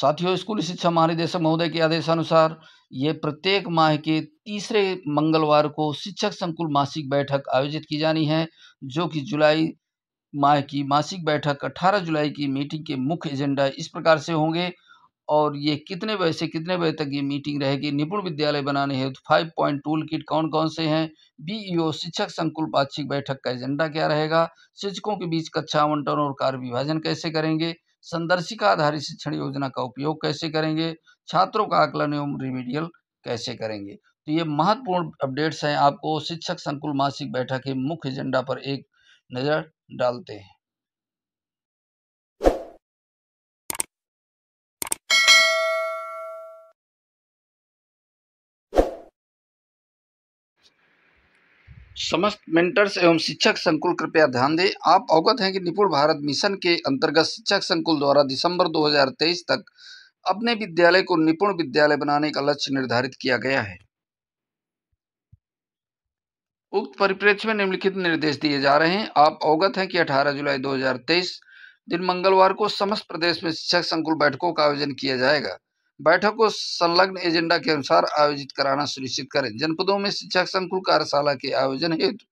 साथियों स्कूली शिक्षा महानिदेशक महोदय के आदेशानुसार ये प्रत्येक माह के तीसरे मंगलवार को शिक्षक संकुल मासिक बैठक आयोजित की जानी है जो कि जुलाई माह की मासिक बैठक 18 जुलाई की मीटिंग के मुख्य एजेंडा इस प्रकार से होंगे और ये कितने बजे से कितने बजे तक ये मीटिंग रहेगी निपुण विद्यालय बनाने हेतु फाइव पॉइंट टूल किट कौन कौन से हैं बीईओ शिक्षक संकुल पाक्षिक बैठक का एजेंडा क्या रहेगा शिक्षकों के बीच कक्षा आवंटन और कार्य विभाजन कैसे करेंगे संदर्शिका आधारित शिक्षण योजना का उपयोग कैसे करेंगे छात्रों का आकलन एवं रिमीडियल कैसे करेंगे तो ये महत्वपूर्ण अपडेट्स हैं आपको शिक्षक संकुल मासिक बैठक के मुख्य एजेंडा पर एक नज़र डालते हैं समस्त मेंटर्स एवं शिक्षक संकुल कृपया ध्यान दें आप अवगत हैं कि निपुण भारत मिशन के अंतर्गत शिक्षक संकुल द्वारा दिसंबर 2023 तक अपने विद्यालय को निपुण विद्यालय बनाने का लक्ष्य निर्धारित किया गया है उक्त परिप्रेक्ष्य में निम्नलिखित निर्देश दिए जा रहे हैं आप अवगत हैं कि 18 जुलाई 2023 दिन मंगलवार को समस्त प्रदेश में शिक्षक संकुल बैठकों का आयोजन किया जाएगा बैठक को संलग्न एजेंडा के अनुसार आयोजित कराना सुनिश्चित करें जनपदों में शिक्षक संकुल कार्यशाला के आयोजन हेतु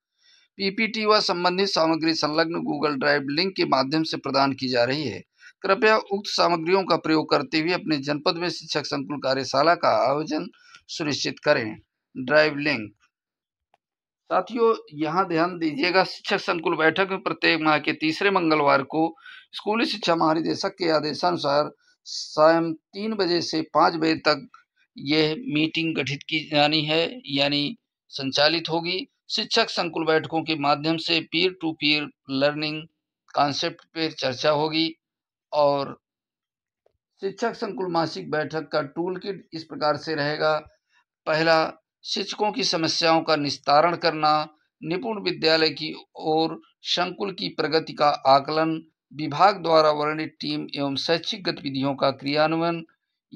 पीपीटी व संबंधित सामग्री संलग्न गूगल ड्राइव लिंक के माध्यम से प्रदान की जा रही है कृपया उक्त सामग्रियों का प्रयोग करते हुए अपने जनपद में शिक्षक संकुल कार्यशाला का आयोजन सुनिश्चित करें ड्राइव लिंक साथियों यहाँ ध्यान दीजिएगा शिक्षक संकुल बैठक में प्रत्येक माह के तीसरे मंगलवार को स्कूली शिक्षा महानिदेशक के आदेशानुसार शाम तीन बजे से पाँच बजे तक यह मीटिंग गठित की जानी है यानी संचालित होगी शिक्षक संकुल बैठकों के माध्यम से peer to peer learning concept पर चर्चा होगी और शिक्षक संकुल मासिक बैठक का टूल किट इस प्रकार से रहेगा पहला शिक्षकों की समस्याओं का निस्तारण करना निपुण विद्यालय की ओर संकुल की प्रगति का आकलन विभाग द्वारा वर्णित टीम एवं शैक्षिक गतिविधियों का क्रियान्वयन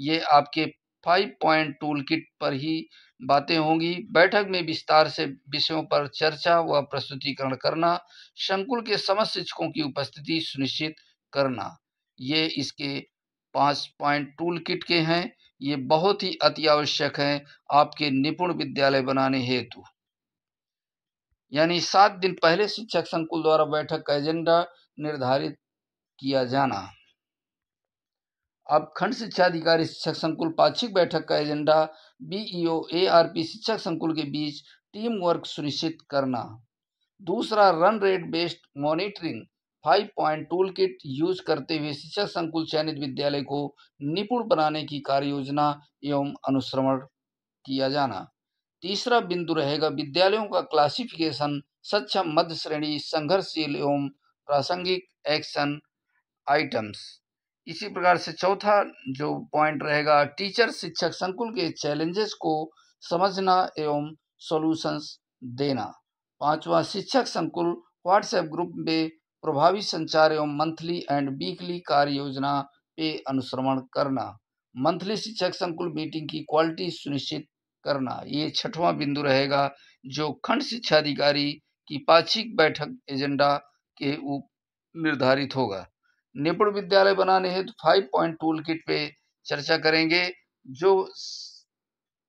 ये आपके फाइव पॉइंट टूल किट पर ही बातें होंगी बैठक में विस्तार से विषयों पर चर्चा व प्रस्तुतिकरण करना संकुल के समस्त शिक्षकों की उपस्थिति सुनिश्चित करना ये इसके पाँच पॉइंट टूल किट के हैं ये बहुत ही अति आवश्यक हैं आपके निपुण विद्यालय बनाने हेतु यानी सात दिन पहले शिक्षक संकुल द्वारा बैठक का एजेंडा निर्धारित किया जाना अब खंड शिक्षा अधिकारी शिक्षक संकुल पाक्षिक बैठक का एजेंडा बीईओ एआरपी शिक्षक संकुल के बीच टीम वर्क सुनिश्चित करना दूसरा run rate based monitoring five point tool kit use करते हुए शिक्षक संकुल चयनित विद्यालय को निपुण बनाने की कार्य योजना एवं अनुश्रवण किया जाना तीसरा बिंदु रहेगा विद्यालयों का क्लासिफिकेशन सक्षम मध्य श्रेणी संघर्षशील एवं प्रासंगिक एक्शन आइटम्स इसी प्रकार से चौथा जो पॉइंट रहेगा टीचर शिक्षक संकुल के चैलेंजेस को समझना एवं सॉल्यूशंस देना पांचवा शिक्षक संकुल व्हाट्सएप ग्रुप में प्रभावी संचार एवं मंथली एंड वीकली कार्य योजना पे अनुश्रवण करना मंथली शिक्षक संकुल मीटिंग की क्वालिटी सुनिश्चित करना ये छठवा बिंदु रहेगा जो खंड शिक्षा अधिकारी की पाक्षिक बैठक एजेंडा के उप निर्धारित होगा निपुण विद्यालय बनाने हेतु फाइव पॉइंट टूल किट पे चर्चा करेंगे जो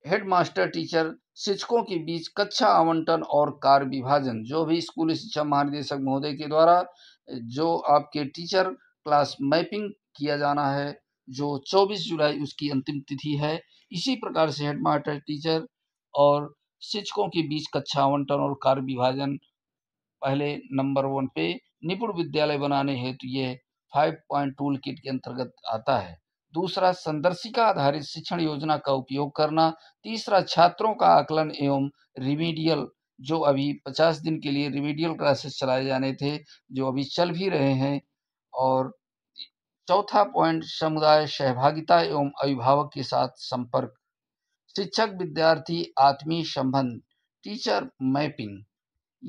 हेडमास्टर टीचर शिक्षकों के बीच कक्षा आवंटन और कार्य विभाजन जो भी स्कूली शिक्षा महानिदेशक महोदय के द्वारा जो आपके टीचर क्लास मैपिंग किया जाना है जो 24 जुलाई उसकी अंतिम तिथि है इसी प्रकार से हेडमास्टर टीचर और शिक्षकों के बीच कक्षा आवंटन और कार्य विभाजन पहले नंबर वन पे निपुण विद्यालय बनाने हेतु ये फाइव पॉइंट टूल किट के अंतर्गत आता है दूसरा संदर्शिका आधारित शिक्षण योजना का उपयोग करना तीसरा छात्रों का आकलन एवं रिमीडियल जो अभी पचास दिन के लिए रिमीडियल क्लासेस चलाए जाने थे जो अभी चल भी रहे हैं और चौथा पॉइंट समुदाय सहभागिता एवं अभिभावक के साथ संपर्क शिक्षक विद्यार्थी आत्मीय संबंध टीचर मैपिंग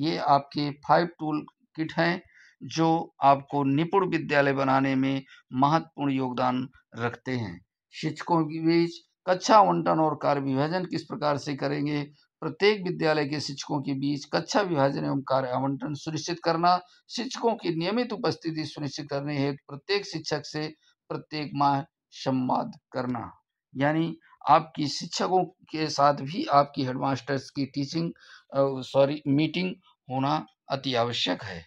ये आपके फाइव टूल किट हैं जो आपको निपुण विद्यालय बनाने में महत्वपूर्ण योगदान रखते हैं शिक्षकों के बीच कक्षा आवंटन और कार्य विभाजन किस प्रकार से करेंगे प्रत्येक विद्यालय के शिक्षकों के बीच कक्षा विभाजन एवं कार्य आवंटन सुनिश्चित करना शिक्षकों की नियमित उपस्थिति सुनिश्चित करने हेतु प्रत्येक शिक्षक से प्रत्येक माह संवाद करना यानी आपकी शिक्षकों के साथ भी आपकी हेडमास्टर्स की टीचिंग सॉरी मीटिंग होना अति आवश्यक है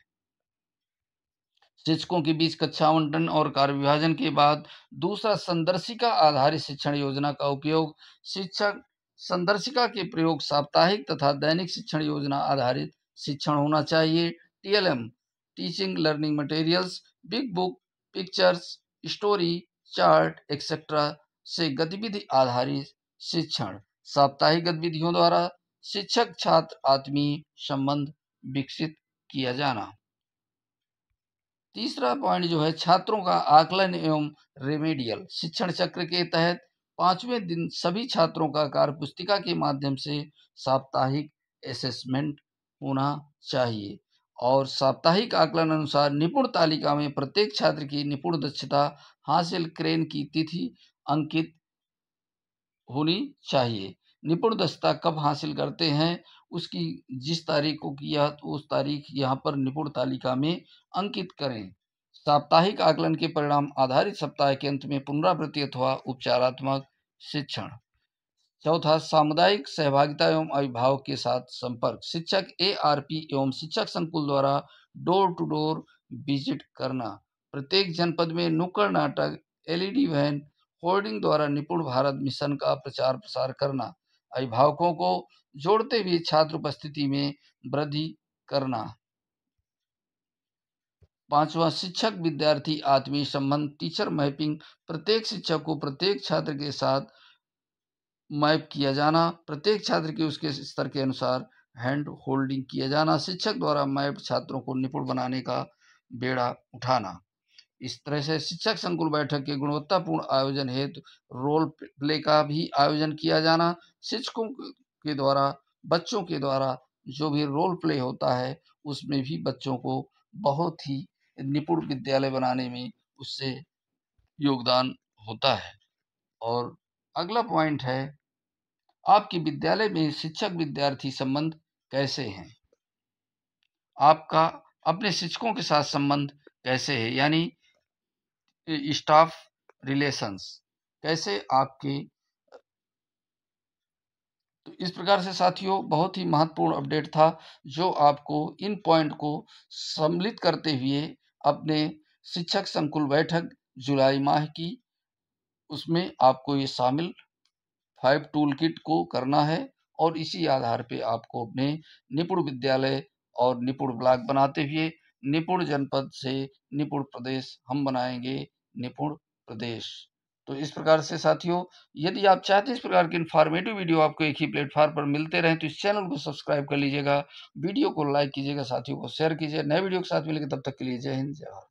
शिक्षकों के बीच कक्षा आवंटन और कार्य विभाजन के बाद दूसरा संदर्शिका आधारित शिक्षण योजना का उपयोग शिक्षक संदर्शिका के प्रयोग साप्ताहिक तथा दैनिक शिक्षण योजना आधारित शिक्षण होना चाहिए TLM teaching learning materials big book pictures story chart etcetera से गतिविधि आधारित शिक्षण साप्ताहिक गतिविधियों द्वारा शिक्षक छात्र आत्मीय संबंध विकसित किया जाना तीसरा पॉइंट जो है छात्रों का आकलन एवं रेमेडियल शिक्षण चक्र के तहत पांचवें दिन सभी छात्रों का कार्य पुस्तिका के माध्यम से साप्ताहिक असेसमेंट होना चाहिए और साप्ताहिक आकलन अनुसार निपुण तालिका में प्रत्येक छात्र की निपुण दक्षता हासिल क्रेन की तिथि अंकित होनी चाहिए निपुण दक्षता कब हासिल करते हैं उसकी जिस तारीख को किया तो उस तारीख यहाँ पर निपुण तालिका में अंकित करें साप्ताहिक आकलन के परिणाम आधारित सप्ताह के अंत में पुनरावृत्ति अथवा उपचारात्मक शिक्षण चौथा सामुदायिक सहभागिता एवं अभिभावक के साथ संपर्क शिक्षक ए आर पी एवं शिक्षक संकुल द्वारा डोर टू डोर विजिट करना प्रत्येक जनपद में नुक्कड़ नाटक एलईडी e वैन होर्डिंग द्वारा निपुण भारत मिशन का प्रचार प्रसार करना अभिभावकों को जोड़ते हुए छात्र उपस्थिति में वृद्धि करना पांचवा शिक्षक विद्यार्थी आत्मीय संबंध टीचर मैपिंग प्रत्येक शिक्षक को प्रत्येक छात्र के साथ मैप किया जाना प्रत्येक छात्र के उसके स्तर के अनुसार हैंड होल्डिंग किया जाना शिक्षक द्वारा मैप छात्रों को निपुण बनाने का बेड़ा उठाना इस तरह से शिक्षक संकुल बैठक के गुणवत्तापूर्ण आयोजन हेतु रोल प्ले का भी आयोजन किया जाना शिक्षकों के द्वारा बच्चों के द्वारा जो भी रोल प्ले होता है उसमें भी बच्चों को बहुत ही निपुण विद्यालय बनाने में उससे योगदान होता है और अगला पॉइंट है आपके विद्यालय में शिक्षक विद्यार्थी संबंध कैसे हैं आपका अपने शिक्षकों के साथ संबंध कैसे है यानी स्टाफ रिलेशंस कैसे आपके तो इस प्रकार से साथियों बहुत ही महत्वपूर्ण अपडेट था जो आपको इन पॉइंट को सम्मिलित करते हुए अपने शिक्षक संकुल बैठक जुलाई माह की उसमें आपको ये शामिल फाइव टूल किट को करना है और इसी आधार पे आपको अपने निपुण विद्यालय और निपुण ब्लॉक बनाते हुए निपुण जनपद से निपुण प्रदेश हम बनाएंगे निपुण प्रदेश तो इस प्रकार से साथियों यदि आप चाहते हैं इस प्रकार के इन्फॉर्मेटिव वीडियो आपको एक ही प्लेटफॉर्म पर मिलते रहें तो इस चैनल को सब्सक्राइब कर लीजिएगा वीडियो को लाइक कीजिएगा साथियों को शेयर कीजिए नए वीडियो के साथ मिलेगा तब तक के लिए जय हिंद जय भारत